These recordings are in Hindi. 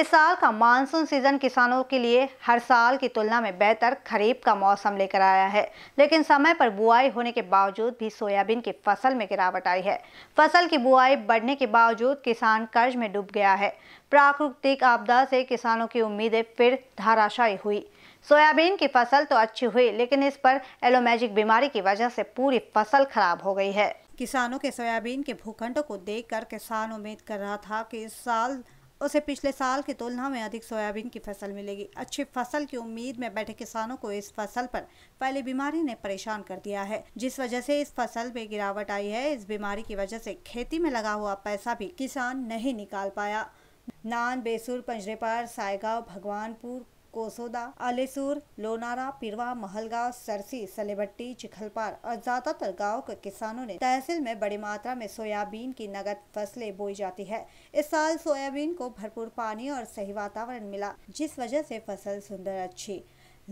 इस साल का मानसून सीजन किसानों के लिए हर साल की तुलना में बेहतर खरीफ का मौसम लेकर आया है लेकिन समय पर बुआई होने के बावजूद भी सोयाबीन की फसल में गिरावट आई है फसल की बुआई बढ़ने के बावजूद किसान कर्ज में डूब गया है प्राकृतिक आपदा से किसानों की उम्मीदें फिर धाराशायी हुई सोयाबीन की फसल तो अच्छी हुई लेकिन इस पर एलोमैजिक बीमारी की वजह से पूरी फसल खराब हो गई है किसानों के सोयाबीन के भूखंडों को देखकर किसान उम्मीद कर रहा था कि इस साल उसे पिछले साल की तुलना में अधिक सोयाबीन की फसल मिलेगी अच्छी फसल की उम्मीद में बैठे किसानों को इस फसल पर फैली बीमारी ने परेशान कर दिया है जिस वजह से इस फसल में गिरावट आई है इस बीमारी की वजह से खेती में लगा हुआ पैसा भी किसान नहीं निकाल पाया नान बेसुर पंजरेपार सायगांव भगवानपुर कोसोदा आलेसूर लोनारा पिरवा महलगांव सरसी सलेबट्टी चिखलपार और ज्यादातर गाँव के किसानों ने तहसील में बड़ी मात्रा में सोयाबीन की नगद फसलें बोई जाती है इस साल सोयाबीन को भरपूर पानी और सही वातावरण मिला जिस वजह से फसल सुंदर अच्छी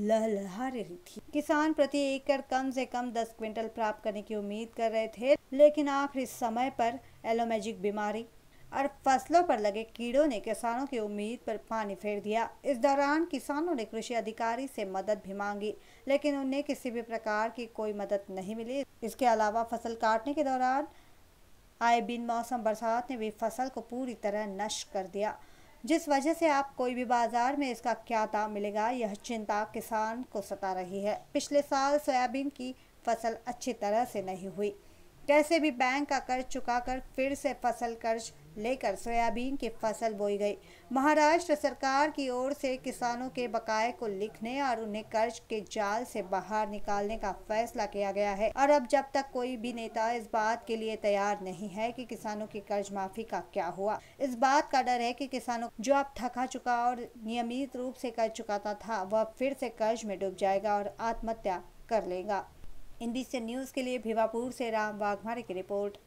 लहलहा रही थी किसान प्रति एकड़ कम से कम दस क्विंटल प्राप्त करने की उम्मीद कर रहे थे लेकिन आखिरी समय पर एलोमैजिक बीमारी और फसलों पर लगे कीड़ों ने किसानों की उम्मीद पर पानी फेर दिया इस दौरान किसानों ने कृषि अधिकारी से मदद भी मांगी लेकिन उन्हें किसी भी प्रकार की कोई मदद नहीं मिली इसके अलावा फसल काटने के दौरान आए बिन मौसम बरसात ने भी फसल को पूरी तरह नष्ट कर दिया जिस वजह से आप कोई भी बाजार में इसका क्या दाम मिलेगा यह चिंता किसान को सता रही है पिछले साल सोयाबीन की फसल अच्छी तरह से नहीं हुई कैसे भी बैंक का कर्ज चुकाकर फिर से फसल कर्ज लेकर सोयाबीन की फसल बोई गई महाराष्ट्र सरकार की ओर से किसानों के बकाए को लिखने और उन्हें कर्ज के जाल से बाहर निकालने का फैसला किया गया है और अब जब तक कोई भी नेता इस बात के लिए तैयार नहीं है कि किसानों की कर्ज माफी का क्या हुआ इस बात का डर है कि किसानों जो अब थका चुका और नियमित रूप से कर्ज चुकाता था वह फिर से कर्ज में डूब जाएगा और आत्महत्या कर लेगा इंडी से न्यूज के लिए भिवापुर से राम वाघमारे की रिपोर्ट